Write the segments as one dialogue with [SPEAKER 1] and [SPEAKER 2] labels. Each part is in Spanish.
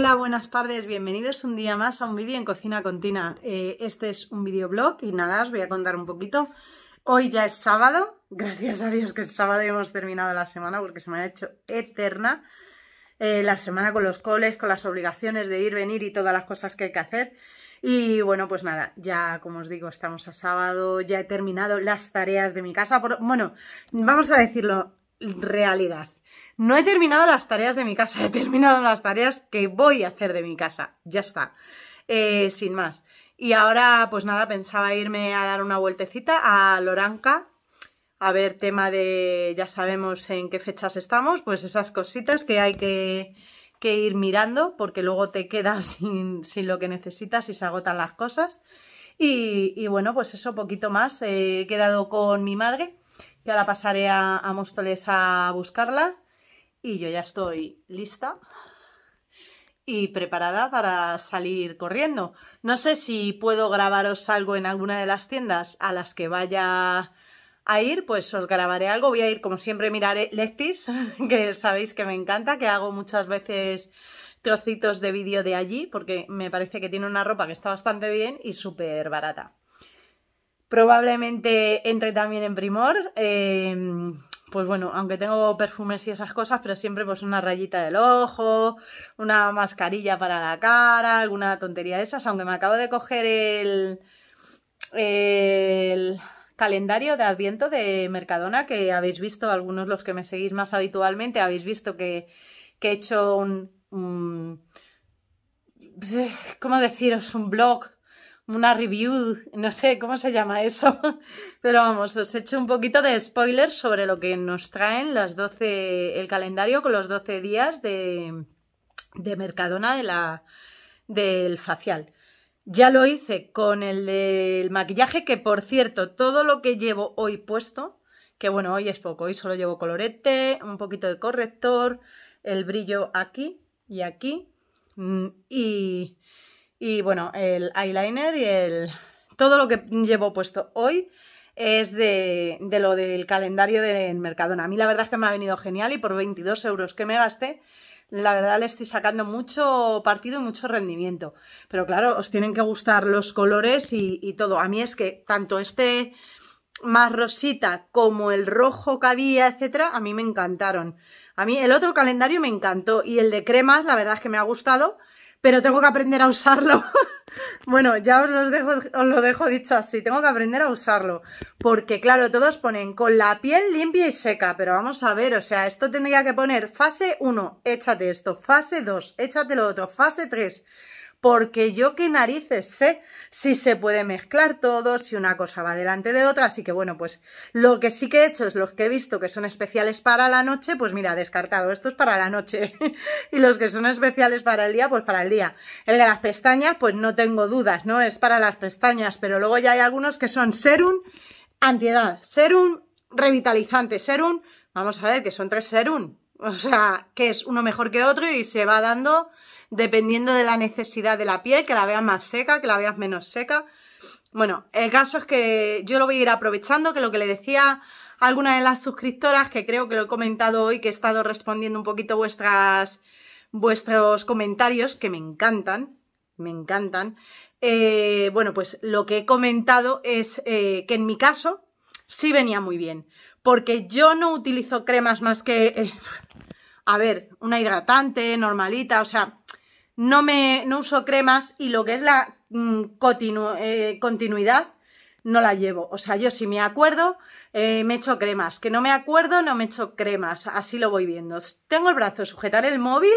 [SPEAKER 1] Hola, buenas tardes, bienvenidos un día más a un vídeo en Cocina Contina. Eh, este es un videoblog y nada, os voy a contar un poquito. Hoy ya es sábado, gracias a Dios que es sábado y hemos terminado la semana porque se me ha hecho eterna. Eh, la semana con los coles, con las obligaciones de ir, venir y todas las cosas que hay que hacer. Y bueno, pues nada, ya como os digo, estamos a sábado, ya he terminado las tareas de mi casa. pero bueno, vamos a decirlo, realidad. No he terminado las tareas de mi casa, he terminado las tareas que voy a hacer de mi casa. Ya está. Eh, sin más. Y ahora, pues nada, pensaba irme a dar una vueltecita a Loranca, a ver tema de, ya sabemos en qué fechas estamos, pues esas cositas que hay que, ir mirando, porque luego te quedas sin, lo que necesitas y se agotan las cosas. Y, bueno, pues eso, poquito más. He quedado con mi madre, que ahora pasaré a, a Móstoles a buscarla. Y yo ya estoy lista y preparada para salir corriendo. No sé si puedo grabaros algo en alguna de las tiendas a las que vaya a ir, pues os grabaré algo. Voy a ir, como siempre, miraré Lectis, que sabéis que me encanta, que hago muchas veces trocitos de vídeo de allí, porque me parece que tiene una ropa que está bastante bien y súper barata. Probablemente entre también en Primor. Eh, pues bueno, aunque tengo perfumes y esas cosas, pero siempre pues una rayita del ojo, una mascarilla para la cara, alguna tontería de esas, aunque me acabo de coger el, el calendario de adviento de Mercadona, que habéis visto, algunos los que me seguís más habitualmente, habéis visto que, he hecho un... ¿Cómo deciros? Un blog una review, no sé cómo se llama eso, pero vamos, os hecho un poquito de spoiler sobre lo que nos traen las 12, el calendario con los 12 días de, Mercadona de la, del facial. Ya lo hice con el del maquillaje, que por cierto, todo lo que llevo hoy puesto, que bueno, hoy es poco, hoy solo llevo colorete, un poquito de corrector, el brillo aquí y aquí, mm, y y bueno, el eyeliner y el... Todo lo que llevo puesto hoy es de, lo del calendario del Mercadona. A mí la verdad es que me ha venido genial y por 22 euros que me gasté, la verdad le estoy sacando mucho partido y mucho rendimiento. Pero claro, os tienen que gustar los colores y, y, todo. A mí es que tanto este más rosita como el rojo que había, etcétera, a mí me encantaron. A mí el otro calendario me encantó y el de cremas, la verdad es que me ha gustado pero tengo que aprender a usarlo. bueno, ya os, dejo, lo dejo dicho así, tengo que aprender a usarlo, porque claro, todos ponen con la piel limpia y seca, pero vamos a ver, o sea, esto tendría que poner fase 1, échate esto, fase 2, échate lo otro, fase 3 porque yo qué narices sé si se puede mezclar todo, si una cosa va delante de otra, así que bueno, pues lo que sí que he hecho es los que he visto que son especiales para la noche, pues mira, descartado, esto es para la noche, y los que son especiales para el día, pues para el día. El de las pestañas, pues no tengo dudas, ¿no? Es para las pestañas, pero luego ya hay algunos que son serum antiedad, serum revitalizante, serum, vamos a ver, que son tres serum, o sea, que es uno mejor que otro y se va dando dependiendo de la necesidad de la piel, que la veas más seca, que la veas menos seca. Bueno, el caso es que yo lo voy a ir aprovechando, que lo que le decía a alguna de las suscriptoras, que creo que lo he comentado hoy, que he estado respondiendo un poquito vuestras, vuestros comentarios, que me encantan, me encantan. Eh, bueno, pues lo que he comentado es eh, que en mi caso sí venía muy bien, porque yo no utilizo cremas más que, eh, a ver, una hidratante normalita, o sea, no, me, no uso cremas y lo que es la mm, eh, continuidad no la llevo. O sea, yo si me acuerdo, eh, me echo cremas. Que no me acuerdo, no me echo cremas. Así lo voy viendo. Tengo el brazo, sujetar el móvil.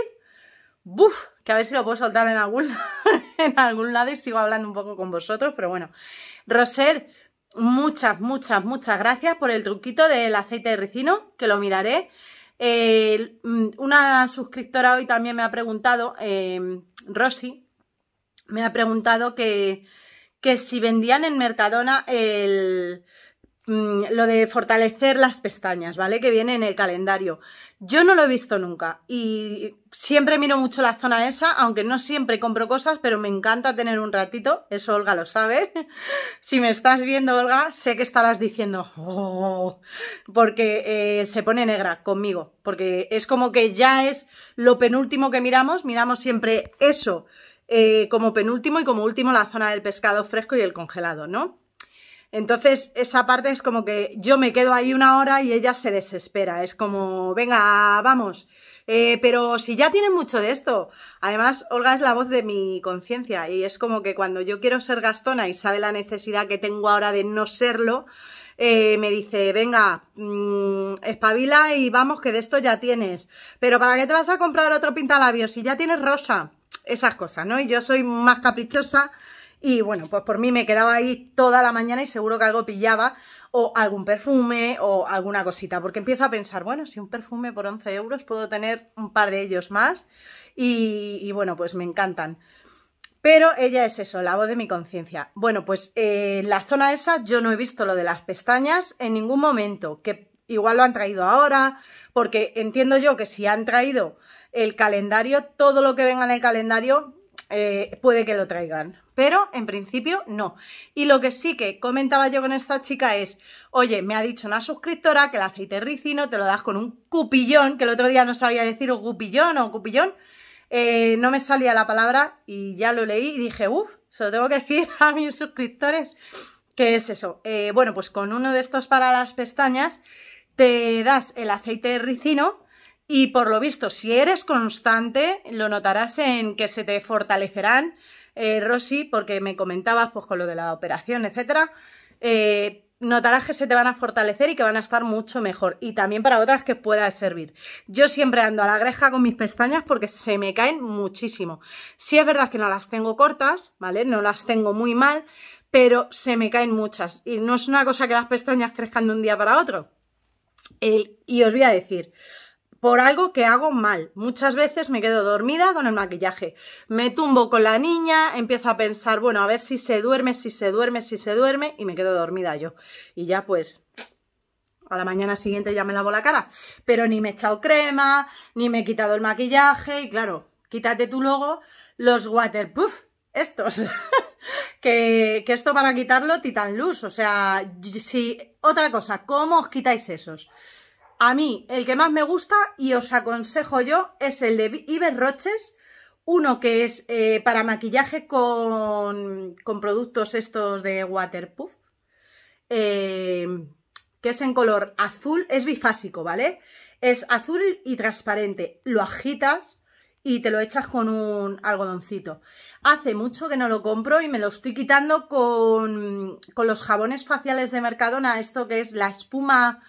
[SPEAKER 1] ¡Buf! Que a ver si lo puedo soltar en algún, en algún lado y sigo hablando un poco con vosotros, pero bueno. Roser, muchas, muchas, muchas gracias por el truquito del aceite de ricino, que lo miraré. Eh, mm, una suscriptora hoy también me ha preguntado, em, Rosy, me ha preguntado que, que si vendían en Mercadona el, Mm, lo de fortalecer las pestañas, ¿vale? Que viene en el calendario. Yo no lo he visto nunca y siempre miro mucho la zona esa, aunque no siempre compro cosas, pero me encanta tener un ratito, eso Olga lo sabe. si me estás viendo, Olga, sé que estarás diciendo, oh", porque eh, se pone negra conmigo, porque es como que ya es lo penúltimo que miramos, miramos siempre eso. Eh, como penúltimo y como último la zona del pescado fresco y el congelado, ¿no? Entonces, esa parte es como que yo me quedo ahí una hora y ella se desespera. Es como, venga, vamos. Eh, pero si ya tienes mucho de esto. Además, Olga es la voz de mi conciencia y es como que cuando yo quiero ser gastona y sabe la necesidad que tengo ahora de no serlo, eh, me dice, venga, mm, espabila y vamos, que de esto ya tienes. Pero ¿para qué te vas a comprar otro pintalabios si ya tienes rosa? Esas cosas, ¿no? Y yo soy más caprichosa y bueno, pues por mí me quedaba ahí toda la mañana y seguro que algo pillaba, o algún perfume o alguna cosita, porque empiezo a pensar, bueno, si un perfume por 11 euros puedo tener un par de ellos más y, bueno, pues me encantan. Pero ella es eso, la voz de mi conciencia. Bueno, pues en eh, la zona esa yo no he visto lo de las pestañas en ningún momento, que igual lo han traído ahora, porque entiendo yo que si han traído el calendario, todo lo que venga en el calendario eh, puede que lo traigan, pero en principio no. Y lo que sí que comentaba yo con esta chica es, oye, me ha dicho una suscriptora que el aceite ricino te lo das con un cupillón, que el otro día no sabía decir o cupillón o cupillón, eh, no me salía la palabra y ya lo leí y dije, uff, se tengo que decir a mis suscriptores. ¿Qué es eso? Eh, bueno, pues con uno de estos para las pestañas te das el aceite ricino y por lo visto, si eres constante, lo notarás en que se te fortalecerán eh, Rosy, porque me comentabas pues, con lo de la operación, etcétera, eh, notarás que se te van a fortalecer y que van a estar mucho mejor. Y también para otras que pueda servir. Yo siempre ando a la greja con mis pestañas porque se me caen muchísimo. si es verdad que no las tengo cortas, ¿vale? No las tengo muy mal, pero se me caen muchas. Y no es una cosa que las pestañas crezcan de un día para otro. y os voy a decir, por algo que hago mal. Muchas veces me quedo dormida con el maquillaje. Me tumbo con la niña, empiezo a pensar, bueno, a ver si se duerme, si se duerme, si se duerme, y me quedo dormida yo. Y ya pues a la mañana siguiente ya me lavo la cara. Pero ni me he echado crema, ni me he quitado el maquillaje, y claro, quítate tú luego los waterproof, estos. que, que, esto para quitarlo Titan Luz, o sea, si, otra cosa, ¿cómo os quitáis esos? A mí, el que más me gusta y os aconsejo yo es el de Iberroches, uno que es eh, para maquillaje con, con, productos estos de waterproof, eh, que es en color azul, es bifásico, ¿vale? Es azul y transparente, lo agitas y te lo echas con un algodoncito. Hace mucho que no lo compro y me lo estoy quitando con, con los jabones faciales de Mercadona, esto que es la espuma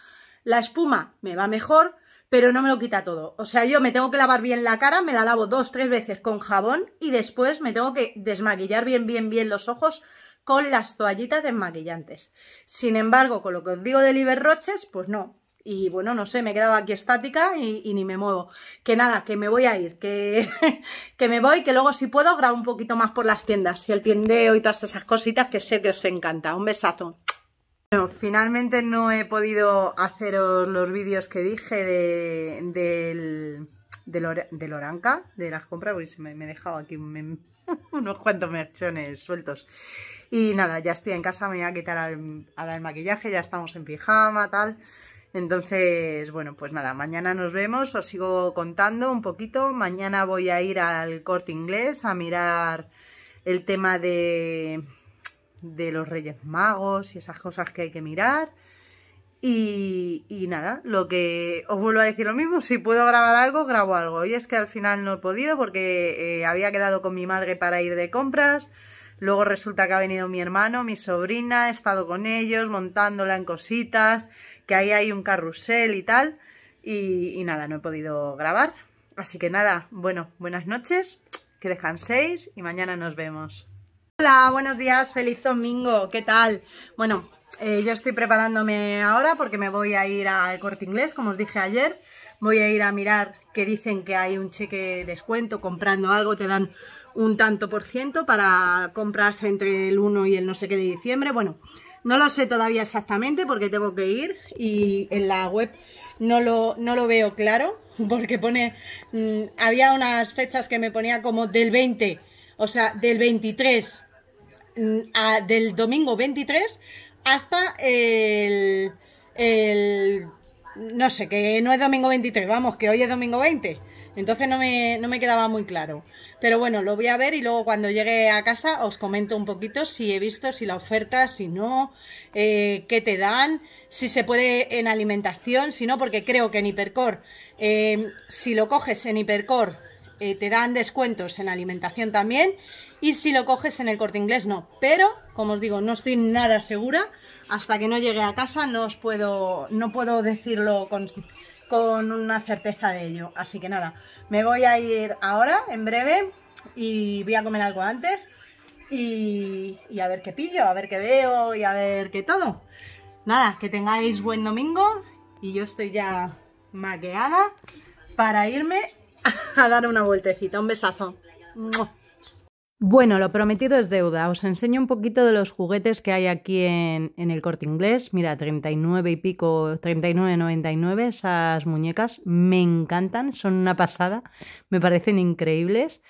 [SPEAKER 1] la espuma me va mejor, pero no me lo quita todo. O sea, yo me tengo que lavar bien la cara, me la lavo dos, tres veces con jabón y después me tengo que desmaquillar bien, bien, bien los ojos con las toallitas desmaquillantes. Sin embargo, con lo que os digo de Liberroches, pues no. Y bueno, no sé, me he quedado aquí estática y, ni me muevo. Que nada, que me voy a ir, que, que me voy, que luego si puedo grabo un poquito más por las tiendas y el tiendeo y todas esas cositas que sé que os encanta. Un besazo finalmente no he podido haceros los vídeos que dije de, del, del, Oranca, de las compras, porque se me, he dejado aquí unos cuantos mechones sueltos. Y nada, ya estoy en casa, me voy a quitar el maquillaje, ya estamos en pijama, tal. Entonces, bueno, pues nada, mañana nos vemos, os sigo contando un poquito. Mañana voy a ir al corte inglés a mirar el tema de de los Reyes Magos y esas cosas que hay que mirar. Y, y, nada, lo que os vuelvo a decir lo mismo, si puedo grabar algo, grabo algo. Y es que al final no he podido porque eh, había quedado con mi madre para ir de compras. Luego resulta que ha venido mi hermano, mi sobrina, he estado con ellos montándola en cositas, que ahí hay un carrusel y tal. Y, y nada, no he podido grabar. Así que nada, bueno, buenas noches, que descanséis y mañana nos vemos. Hola, buenos días, feliz domingo, ¿qué tal? Bueno, eh, yo estoy preparándome ahora porque me voy a ir al corte inglés, como os dije ayer. Voy a ir a mirar que dicen que hay un cheque de descuento, comprando algo te dan un tanto por ciento para comprarse entre el 1 y el no sé qué de diciembre. Bueno, no lo sé todavía exactamente porque tengo que ir y en la web no lo, no lo veo claro porque pone, mm, había unas fechas que me ponía como del 20, o sea, del 23 Mm, del domingo 23 hasta el, No sé, que no es domingo 23, vamos, que hoy es domingo 20. Entonces no me, quedaba muy claro. Pero bueno, lo voy a ver y luego cuando llegue a casa os comento un poquito si he visto, si la oferta, si no, eh, qué te dan, si se puede en alimentación, si no, porque creo que en Hipercor, eh, si lo coges en Hipercor eh, te dan descuentos en alimentación también. Y si lo coges en el corte inglés, no. Pero, como os digo, no estoy nada segura. Hasta que no llegue a casa no os puedo, no puedo decirlo con, una certeza de ello. Así que nada, me voy a ir ahora, en breve, y voy a comer algo antes. Y, y a ver qué pillo, a ver qué veo y a ver qué todo. Nada, que tengáis buen domingo y yo estoy ya maqueada para irme a dar una vueltecita. Un besazo. Bueno, lo prometido es deuda. Os enseño un poquito de los juguetes que hay aquí en, el corte inglés. Mira, 39 y pico, 39,99 esas muñecas. Me encantan, son una pasada. Me parecen increíbles.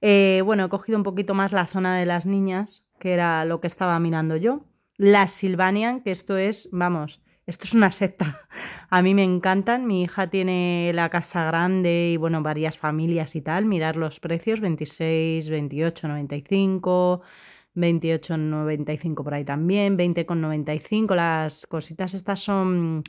[SPEAKER 1] Eh, bueno, he cogido un poquito más la zona de las niñas, que era lo que estaba mirando yo. Las Silvanian, que esto es, vamos, esto es una secta. A mí me encantan. Mi hija tiene la casa grande y, bueno, varias familias y tal. Mirar los precios, 26, 28, 95, 28, 95 por ahí también, 20,95. Las cositas estas son...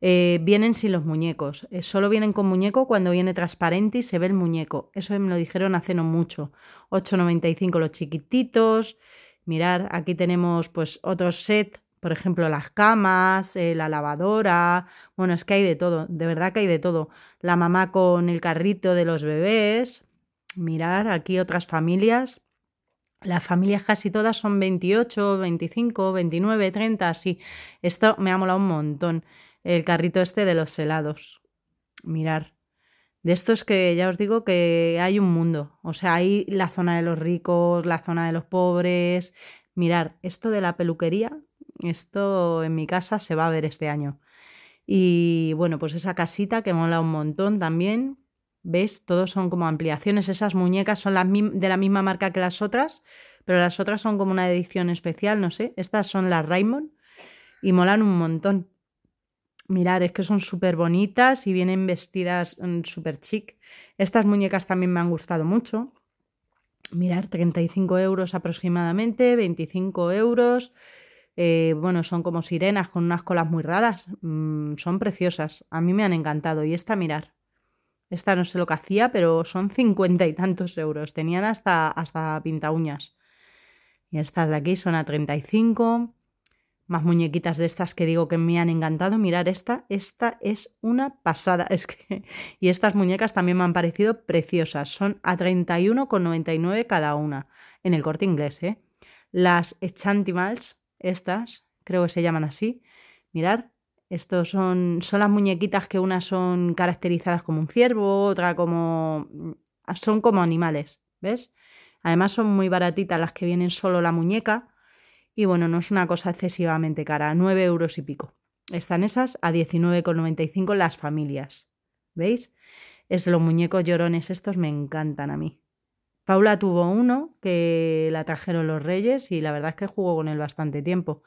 [SPEAKER 1] Eh, vienen sin los muñecos. Eh, solo vienen con muñeco cuando viene transparente y se ve el muñeco. Eso me lo dijeron hace no mucho. 8,95 los chiquititos. Mirar, aquí tenemos pues otro set por ejemplo, las camas, eh, la lavadora, bueno, es que hay de todo, de verdad que hay de todo. La mamá con el carrito de los bebés, mirar aquí otras familias. Las familias casi todas son 28, 25, 29, 30, así. Esto me ha molado un montón. El carrito este de los helados. Mirar. De estos que ya os digo que hay un mundo. O sea, hay la zona de los ricos, la zona de los pobres. Mirar, esto de la peluquería esto en mi casa se va a ver este año. Y bueno, pues esa casita que mola un montón también. ¿Ves? Todos son como ampliaciones. Esas muñecas son de la misma marca que las otras, pero las otras son como una edición especial, no sé. Estas son las Raymond y molan un montón. Mirar, es que son súper bonitas y vienen vestidas mm, súper chic. Estas muñecas también me han gustado mucho. Mirar, 35 euros aproximadamente, 25 euros. Eh, bueno, son como sirenas con unas colas muy raras, mm, son preciosas, a mí me han encantado. Y esta, mirar, esta no sé lo que hacía, pero son cincuenta y tantos euros, tenían hasta, hasta pinta uñas. Y estas de aquí son a 35, más muñequitas de estas que digo que me han encantado. Mirar esta, esta es una pasada, es que... y estas muñecas también me han parecido preciosas, son a 31,99 cada una, en el corte inglés, ¿eh? Las chantimals estas, creo que se llaman así. Mirad, estos son, son las muñequitas que unas son caracterizadas como un ciervo, otra como... Mm, son como animales, ¿ves? Además son muy baratitas las que vienen solo la muñeca y bueno, no es una cosa excesivamente cara, 9 euros y pico. Están esas a 19,95 las familias, ¿veis? Es los muñecos llorones, estos me encantan a mí. Paula tuvo uno que la trajeron los Reyes y la verdad es que jugó con él bastante tiempo.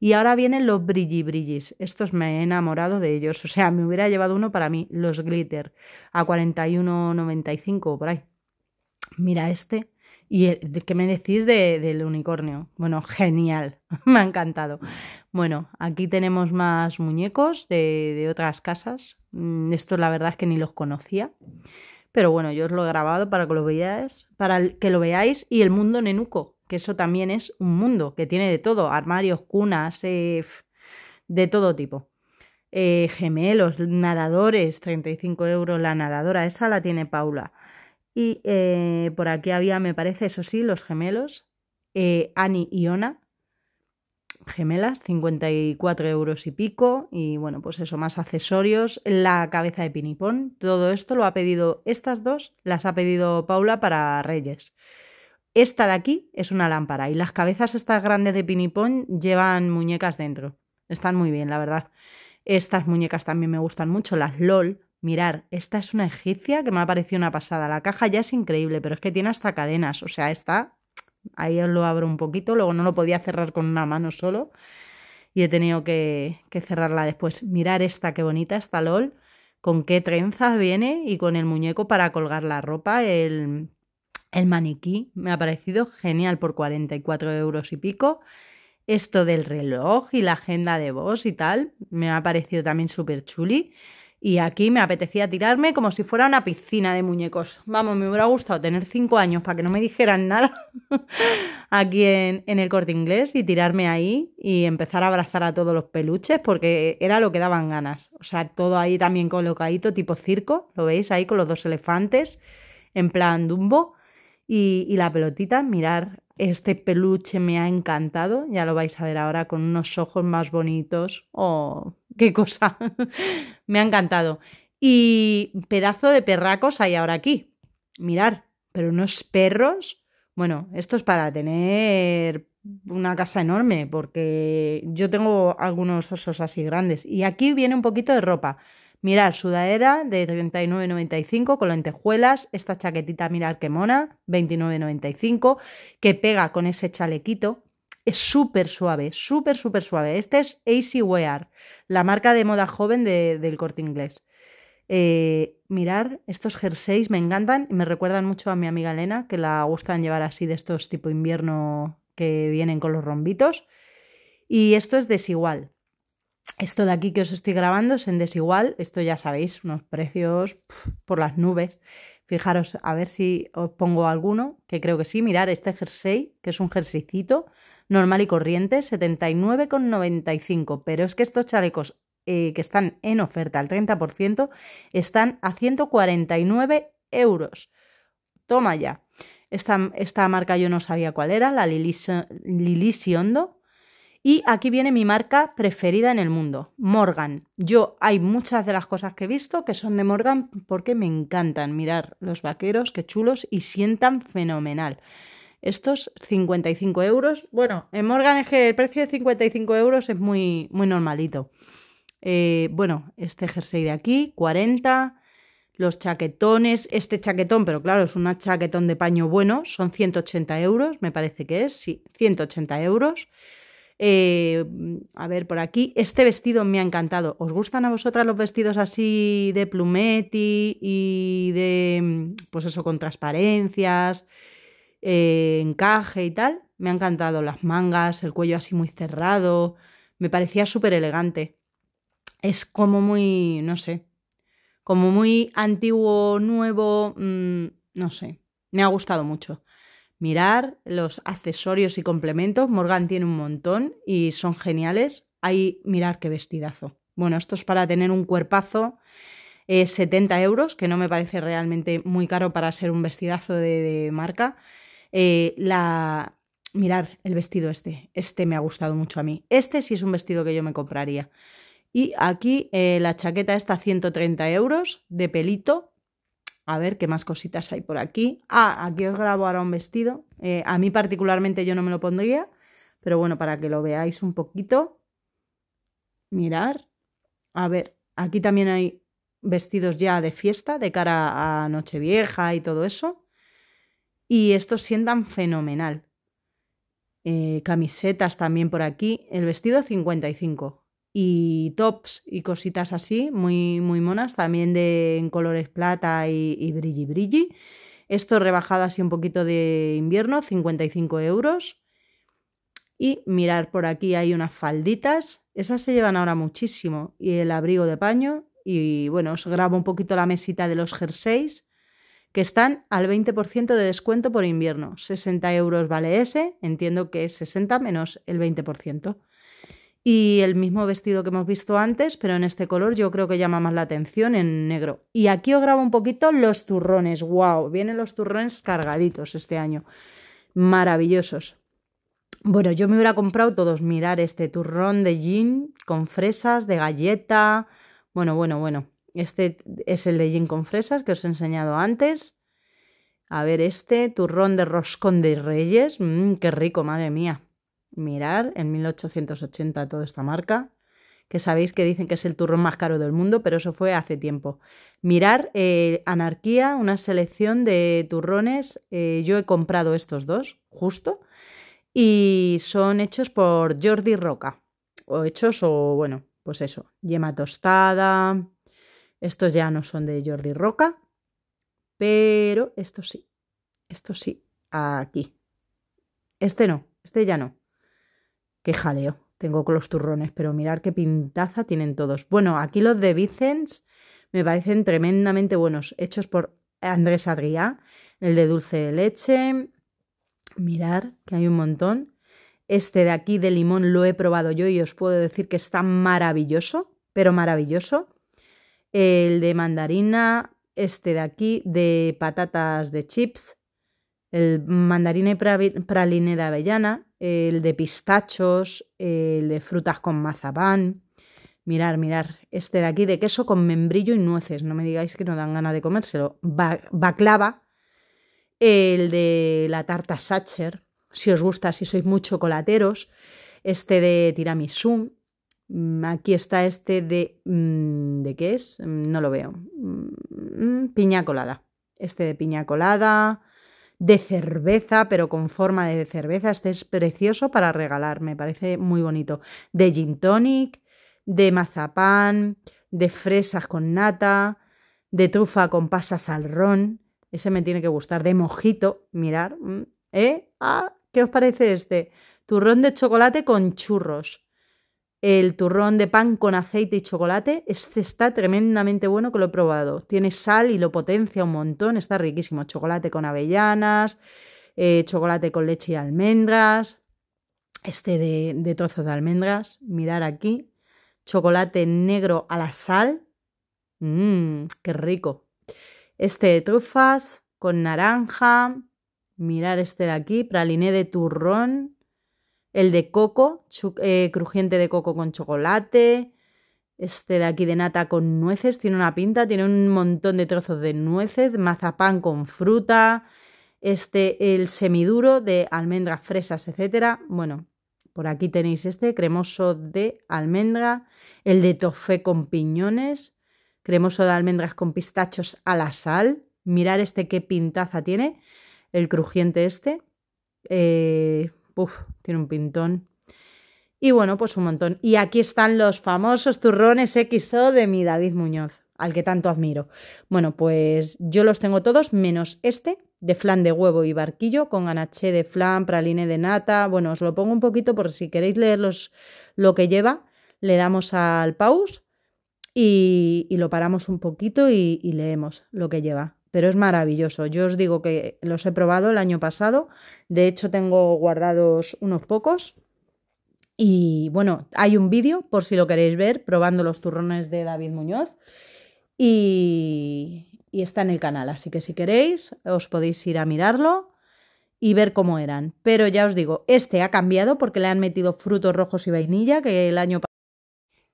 [SPEAKER 1] Y ahora vienen los brilli brillis. Estos me he enamorado de ellos. O sea, me hubiera llevado uno para mí, los glitter, a 41.95 por ahí. Mira este. ¿Y qué me decís de, del unicornio? Bueno, genial, me ha encantado. Bueno, aquí tenemos más muñecos de, de otras casas. Mm, estos la verdad es que ni los conocía. Pero bueno, yo os lo he grabado para que lo veáis, para que lo veáis y el mundo nenuco, que eso también es un mundo que tiene de todo, armarios, cunas, eh, de todo tipo. Eh, gemelos, nadadores, 35 euros la nadadora, esa la tiene Paula. Y eh, por aquí había, me parece, eso sí, los gemelos, Ani y Ona, gemelas, 54 euros y pico, y bueno, pues eso, más accesorios, la cabeza de pinipón, todo esto lo ha pedido, estas dos las ha pedido Paula para Reyes. Esta de aquí es una lámpara y las cabezas estas grandes de pinipón llevan muñecas dentro. Están muy bien, la verdad. Estas muñecas también me gustan mucho, las LOL. Mirar, esta es una egipcia que me ha parecido una pasada. La caja ya es increíble, pero es que tiene hasta cadenas, o sea, está Ahí lo abro un poquito, luego no lo podía cerrar con una mano solo y he tenido que, que cerrarla después. Mirar esta, qué bonita, esta LOL, con qué trenzas viene y con el muñeco para colgar la ropa, el, el maniquí. Me ha parecido genial por 44 euros y pico. Esto del reloj y la agenda de voz y tal, me ha parecido también súper chuli. Y aquí me apetecía tirarme como si fuera una piscina de muñecos. Vamos, me hubiera gustado tener cinco años para que no me dijeran nada aquí en, en, el corte inglés y tirarme ahí y empezar a abrazar a todos los peluches porque era lo que daban ganas. O sea, todo ahí también colocadito, tipo circo, lo veis ahí con los dos elefantes en plan Dumbo y, y la pelotita, mirar este peluche me ha encantado, ya lo vais a ver ahora con unos ojos más bonitos. ¡Oh, qué cosa! me ha encantado. Y pedazo de perracos hay ahora aquí. Mirar, pero unos perros. Bueno, esto es para tener una casa enorme, porque yo tengo algunos osos así grandes. Y aquí viene un poquito de ropa. Mirar, sudadera de 39,95 con lentejuelas. Esta chaquetita, mirar qué mona, 29,95, que pega con ese chalequito. Es súper suave, súper, súper suave. Este es AC Wear, la marca de moda joven del corte inglés. Eh, mirar, estos jerseys me encantan y me recuerdan mucho a mi amiga Elena, que la gustan llevar así de estos tipo invierno que vienen con los rombitos. Y esto es desigual. Esto de aquí que os estoy grabando es en desigual, esto ya sabéis, unos precios por las nubes. Fijaros, a ver si os pongo alguno, que creo que sí. Mirar este jersey, que es un jerseycito normal y corriente, 79,95. Pero es que estos chalecos eh, que están en oferta al 30% están a 149 euros. Toma ya. Esta, esta marca yo no sabía cuál era, la Lilisiondo y aquí viene mi marca preferida en el mundo, Morgan. Yo hay muchas de las cosas que he visto que son de Morgan porque me encantan. Mirar los vaqueros, qué chulos y sientan fenomenal. Estos 55 euros, bueno, en Morgan es que el precio de 55 euros es muy, muy normalito. Eh, bueno, este jersey de aquí, 40 los chaquetones, este chaquetón, pero claro, es un chaquetón de paño bueno, son 180 euros, me parece que es, sí, 180 euros. Eh, a ver, por aquí, este vestido me ha encantado. ¿Os gustan a vosotras los vestidos así de plumeti y de, pues eso, con transparencias, eh, encaje y tal? Me ha encantado las mangas, el cuello así muy cerrado. Me parecía súper elegante. Es como muy, no sé, como muy antiguo, nuevo, mm, no sé. Me ha gustado mucho mirar los accesorios y complementos. Morgan tiene un montón y son geniales. Ahí mirar qué vestidazo. Bueno, esto es para tener un cuerpazo. 70 eh, euros, que no me parece realmente muy caro para ser un vestidazo de, marca. Eh, la... Mirar el vestido este. Este me ha gustado mucho a mí. Este sí es un vestido que yo me compraría. Y aquí eh, la chaqueta está 130 euros de pelito, a ver qué más cositas hay por aquí. Ah, aquí os grabo ahora un vestido. Eh, a mí particularmente yo no me lo pondría, pero bueno, para que lo veáis un poquito. Mirar. A ver, aquí también hay vestidos ya de fiesta, de cara a Nochevieja y todo eso. Y estos sientan fenomenal. Eh, camisetas también por aquí. El vestido 55 y tops y cositas así, muy, muy monas, también de, en colores plata y, brilli brilli. Esto rebajado así un poquito de invierno, 55 euros. Y mirar por aquí hay unas falditas, esas se llevan ahora muchísimo, y el abrigo de paño. Y bueno, os grabo un poquito la mesita de los jerseys, que están al 20% de descuento por invierno. 60 euros vale ese, entiendo que es 60 menos el 20% y el mismo vestido que hemos visto antes, pero en este color yo creo que llama más la atención en negro. Y aquí os grabo un poquito los turrones, wow, vienen los turrones cargaditos este año, maravillosos. Bueno, yo me hubiera comprado todos, mirar este turrón de gin con fresas, de galleta, bueno, bueno, bueno. Este es el de gin con fresas que os he enseñado antes. A ver, este turrón de roscón de reyes, mm, qué rico, madre mía mirar en 1880 toda esta marca, que sabéis que dicen que es el turrón más caro del mundo, pero eso fue hace tiempo. Mirar eh, Anarquía, una selección de turrones. Eh, yo he comprado estos dos, justo, y son hechos por Jordi Roca. O hechos, o bueno, pues eso, yema tostada. Estos ya no son de Jordi Roca, pero estos sí. Estos sí, aquí. Este no, este ya no. Qué jaleo. Tengo con los turrones, pero mirar qué pintaza tienen todos. Bueno, aquí los de Vicens me parecen tremendamente buenos, hechos por Andrés Adrià, el de dulce de leche. Mirar que hay un montón. Este de aquí de limón lo he probado yo y os puedo decir que está maravilloso, pero maravilloso. El de mandarina, este de aquí de patatas de chips, el mandarina y praline de avellana, el de pistachos, el de frutas con mazapán. Mirar, mirar, este de aquí de queso con membrillo y nueces. No me digáis que no dan ganas de comérselo. baclava, el de la tarta Sacher, si os gusta, si sois mucho colateros, Este de tiramisú. Mm, aquí está este de... Mm, ¿De qué es? Mm, no lo veo. Piña colada. Este de piña colada de cerveza, pero con forma de cerveza. Este es precioso para regalar, me parece muy bonito. De gin tonic, de mazapán, de fresas con nata, de trufa con pasas al ron. Ese me tiene que gustar. De mojito, mirar. Mm, ¿Eh? Ah, ¿Qué os parece este? Turrón de chocolate con churros el turrón de pan con aceite y chocolate. Este está tremendamente bueno que lo he probado. Tiene sal y lo potencia un montón. Está riquísimo. Chocolate con avellanas, eh, chocolate con leche y almendras. Este de, de trozos de almendras. Mirar aquí. Chocolate negro a la sal. Mmm, qué rico. Este de trufas con naranja. Mirar este de aquí. Praliné de turrón el de coco, eh, crujiente de coco con chocolate, este de aquí de nata con nueces, tiene una pinta, tiene un montón de trozos de nueces, mazapán con fruta, este el semiduro de almendras, fresas, etcétera. Bueno, por aquí tenéis este cremoso de almendra, el de tofé con piñones, cremoso de almendras con pistachos a la sal. Mirar este qué pintaza tiene, el crujiente este. Eh, tiene un pintón. Y bueno, pues un montón. Y aquí están los famosos turrones XO de mi David Muñoz, al que tanto admiro. Bueno, pues yo los tengo todos, menos este, de flan de huevo y barquillo, con ganache de flan, praline de nata. Bueno, os lo pongo un poquito por si queréis leer lo que lleva. Le damos al pause y, lo paramos un poquito y leemos lo que lleva pero es maravilloso. Yo os digo que los he probado el año pasado, de hecho tengo guardados unos pocos. Y bueno, hay un vídeo por si lo queréis ver, probando los turrones de David Muñoz. Y, y está en el canal, así que si queréis os podéis ir a mirarlo y ver cómo eran. Pero ya os digo, este ha cambiado porque le han metido frutos rojos y vainilla, que el año pasado...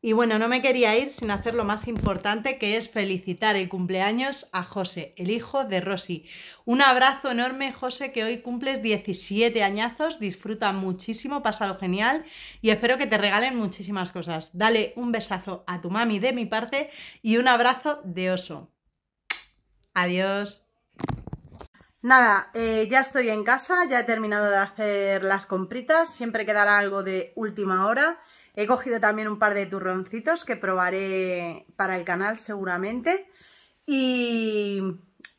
[SPEAKER 1] Y bueno, no me quería ir sin hacer lo más importante, que es felicitar el cumpleaños a José, el hijo de Rosy. Un abrazo enorme, José, que hoy cumples 17 añazos, disfruta muchísimo, pásalo genial y espero que te regalen muchísimas cosas. Dale un besazo a tu mami de mi parte y un abrazo de oso. Adiós. Nada, eh, ya estoy en casa, ya he terminado de hacer las compritas, siempre quedará algo de última hora. He cogido también un par de turroncitos que probaré para el canal seguramente. Y,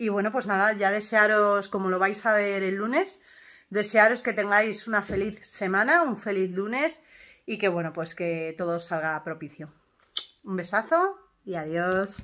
[SPEAKER 1] bueno, pues nada, ya desearos, como lo vais a ver el lunes, desearos que tengáis una feliz semana, un feliz lunes y que bueno, pues que todo salga propicio. Un besazo y adiós.